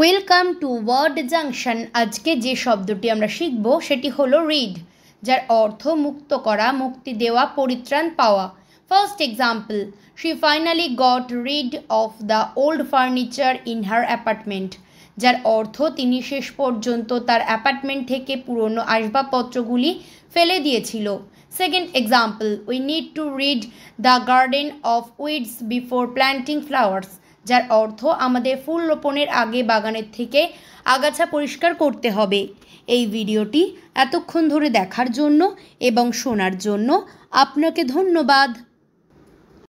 welcome to word junction আজকে যে শব্দটি আমরা শিখব সেটি হলো রিড যার অর্থ মুক্ত করা মুক্তি দেওয়া পরিত্রাণ পাওয়া first example she finally got rid of the old furniture in her apartment যার অর্থ তিনি শেষ পর্যন্ত তার অ্যাপার্টমেন্ট থেকে পুরনো আসবাবপত্রগুলি ফেলে দিয়েছিল second example we need to rid the garden of weeds before planting flowers যার অর্থ আমাদের ফুল রোপণের আগে বাগানের থেকে আগাছা পরিষ্কার করতে হবে এই ভিডিওটি এতক্ষণ ধরে দেখার জন্য এবং শোনার জন্য আপনাকে ধন্যবাদ